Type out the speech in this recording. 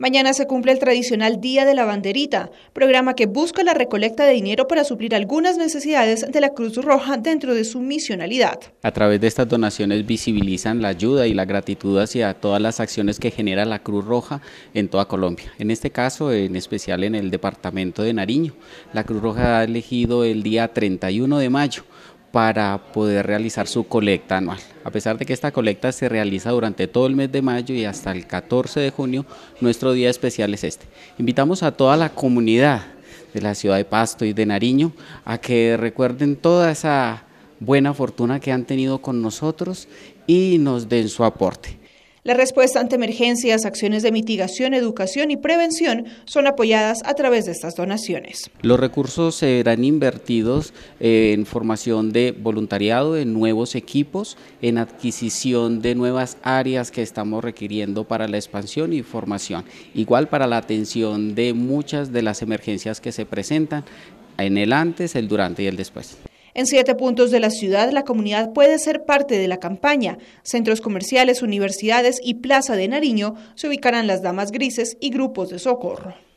Mañana se cumple el tradicional Día de la Banderita, programa que busca la recolecta de dinero para suplir algunas necesidades de la Cruz Roja dentro de su misionalidad. A través de estas donaciones visibilizan la ayuda y la gratitud hacia todas las acciones que genera la Cruz Roja en toda Colombia. En este caso, en especial en el departamento de Nariño. La Cruz Roja ha elegido el día 31 de mayo para poder realizar su colecta anual. A pesar de que esta colecta se realiza durante todo el mes de mayo y hasta el 14 de junio, nuestro día especial es este. Invitamos a toda la comunidad de la ciudad de Pasto y de Nariño a que recuerden toda esa buena fortuna que han tenido con nosotros y nos den su aporte. La respuesta ante emergencias, acciones de mitigación, educación y prevención son apoyadas a través de estas donaciones. Los recursos serán invertidos eh, en formación de voluntariado, en nuevos equipos, en adquisición de nuevas áreas que estamos requiriendo para la expansión y formación. Igual para la atención de muchas de las emergencias que se presentan en el antes, el durante y el después. En siete puntos de la ciudad, la comunidad puede ser parte de la campaña. Centros comerciales, universidades y Plaza de Nariño se ubicarán las damas grises y grupos de socorro.